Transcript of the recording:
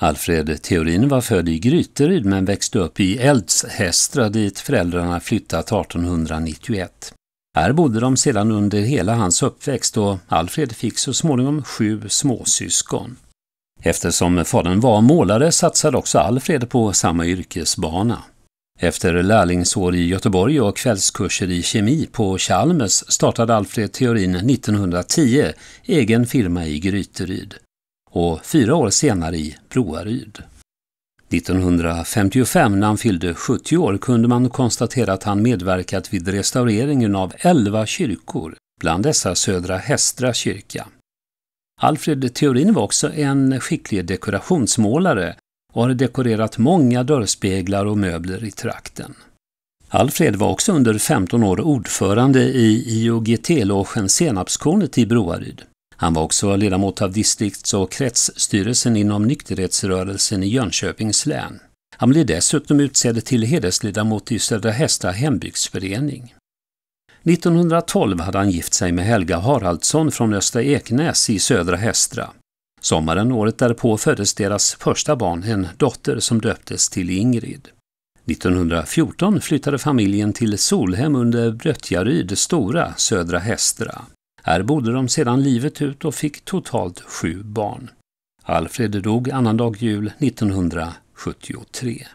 Alfred Theorin var född i Gryteryd men växte upp i Eldshästra dit föräldrarna flyttat 1891. Här bodde de sedan under hela hans uppväxt och Alfred fick så småningom sju småsyskon. Eftersom fadern var målare satsade också Alfred på samma yrkesbana. Efter lärlingsår i Göteborg och kvällskurser i kemi på Chalmers startade Alfred Theorin 1910 egen firma i Gryteryd och fyra år senare i Broaryd. 1955 när han fyllde 70 år kunde man konstatera att han medverkat vid restaureringen av 11 kyrkor, bland dessa Södra Hästra kyrka. Alfred Theorin var också en skicklig dekorationsmålare och har dekorerat många dörrspeglar och möbler i trakten. Alfred var också under 15 år ordförande i IOGT-logen Senapskornet i Broaryd. Han var också ledamot av distrikts och kretsstyrelsen inom nykterhetsrörelsen i Jönköpings län. Han blev dessutom utsedd till hedersledamot i Södra Hästa hembygdsförening. 1912 hade han gift sig med Helga Haraldsson från Östra Eknäs i Södra Hästra. Sommaren året därpå föddes deras första barn, en dotter som döptes till Ingrid. 1914 flyttade familjen till Solhem under Brötjaryd, Stora, Södra Hästra. Här bodde de sedan livet ut och fick totalt sju barn. Alfred dog annandag jul 1973.